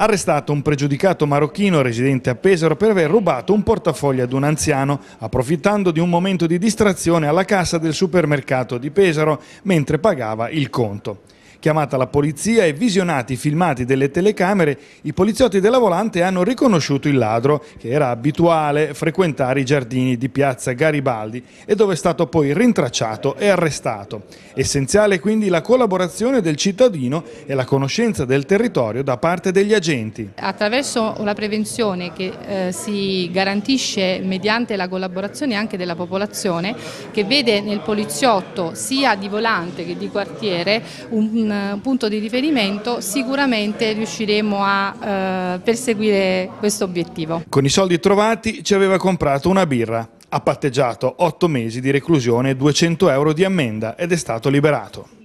arrestato un pregiudicato marocchino residente a Pesaro per aver rubato un portafoglio ad un anziano, approfittando di un momento di distrazione alla cassa del supermercato di Pesaro mentre pagava il conto. Chiamata la polizia e visionati i filmati delle telecamere, i poliziotti della volante hanno riconosciuto il ladro, che era abituale frequentare i giardini di piazza Garibaldi e dove è stato poi rintracciato e arrestato. Essenziale quindi la collaborazione del cittadino e la conoscenza del territorio da parte degli agenti. Attraverso la prevenzione che eh, si garantisce mediante la collaborazione anche della popolazione che vede nel poliziotto sia di volante che di quartiere un eh, punto di riferimento sicuramente riusciremo a eh, perseguire questo obiettivo. Con i soldi trovati ci aveva comprato una birra, ha patteggiato 8 mesi di reclusione e 200 euro di ammenda ed è stato liberato.